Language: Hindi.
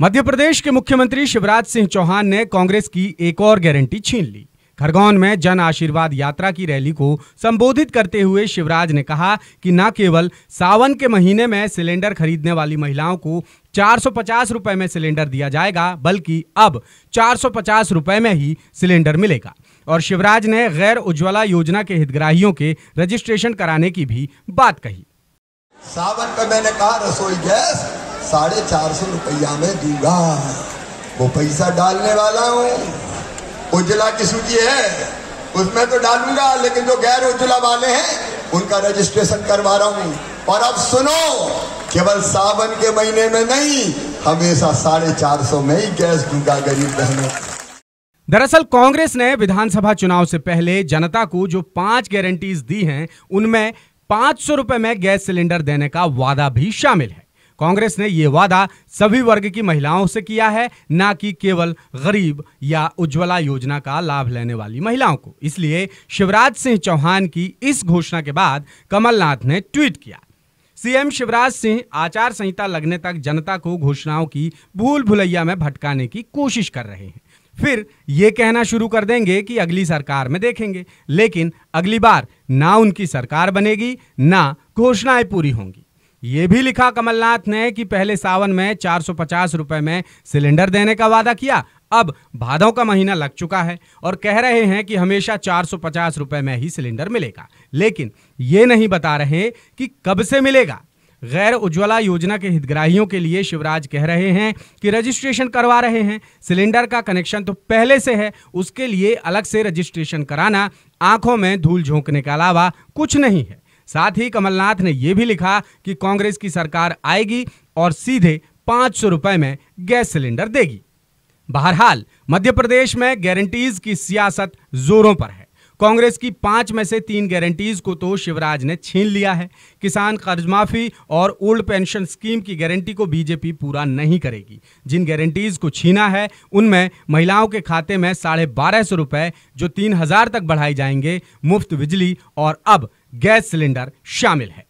मध्य प्रदेश के मुख्यमंत्री शिवराज सिंह चौहान ने कांग्रेस की एक और गारंटी छीन ली खरगोन में जन आशीर्वाद यात्रा की रैली को संबोधित करते हुए शिवराज ने कहा कि न केवल सावन के महीने में सिलेंडर खरीदने वाली महिलाओं को चार सौ में सिलेंडर दिया जाएगा बल्कि अब चार सौ में ही सिलेंडर मिलेगा और शिवराज ने गैर उज्ज्वला योजना के हितग्राहियों के रजिस्ट्रेशन कराने की भी बात कही सावन का मैंने कहा रसोई गैस साढ़े चार सौ रुपया में दूंगा वो पैसा डालने वाला हूँ उजला की सूची है उसमें तो डालूंगा लेकिन जो गैर उजला वाले हैं उनका रजिस्ट्रेशन करवा रहा हूँ और अब सुनो केवल सावन के महीने में नहीं हमेशा साढ़े चार सौ में ही गैस दूंगा गरीब बहनों दरअसल कांग्रेस ने विधानसभा चुनाव से पहले जनता को जो पांच गारंटीज दी हैं उनमें पांच सौ रुपए में गैस सिलेंडर देने का वादा भी शामिल है कांग्रेस ने ये वादा सभी वर्ग की महिलाओं से किया है न कि केवल गरीब या उज्ज्वला योजना का लाभ लेने वाली महिलाओं को इसलिए शिवराज सिंह चौहान की इस घोषणा के बाद कमलनाथ ने ट्वीट किया सीएम शिवराज सिंह आचार संहिता लगने तक जनता को घोषणाओं की भूल भुलैया में भटकाने की कोशिश कर रहे हैं फिर ये कहना शुरू कर देंगे कि अगली सरकार में देखेंगे लेकिन अगली बार ना उनकी सरकार बनेगी ना घोषणाएं पूरी होंगी ये भी लिखा कमलनाथ ने कि पहले सावन में पचास रुपए में सिलेंडर देने का वादा किया अब भादों का महीना लग चुका है और कह रहे हैं कि हमेशा पचास रुपए में ही सिलेंडर मिलेगा लेकिन ये नहीं बता रहे कि कब से मिलेगा गैर उज्ज्वला योजना के हितग्राहियों के लिए शिवराज कह रहे हैं कि रजिस्ट्रेशन करवा रहे हैं सिलेंडर का कनेक्शन तो पहले से है उसके लिए अलग से रजिस्ट्रेशन कराना आंखों में धूल झोंकने के अलावा कुछ नहीं है साथ ही कमलनाथ ने यह भी लिखा कि कांग्रेस की सरकार आएगी और सीधे पाँच सौ रुपये में गैस सिलेंडर देगी बहरहाल मध्य प्रदेश में गारंटीज की सियासत जोरों पर है कांग्रेस की पांच में से तीन गारंटीज को तो शिवराज ने छीन लिया है किसान कर्ज माफी और ओल्ड पेंशन स्कीम की गारंटी को बीजेपी पूरा नहीं करेगी जिन गारंटीज को छीना है उनमें महिलाओं के खाते में साढ़े बारह सौ रुपये जो तीन हजार तक बढ़ाए जाएंगे मुफ्त बिजली और अब गैस सिलेंडर शामिल है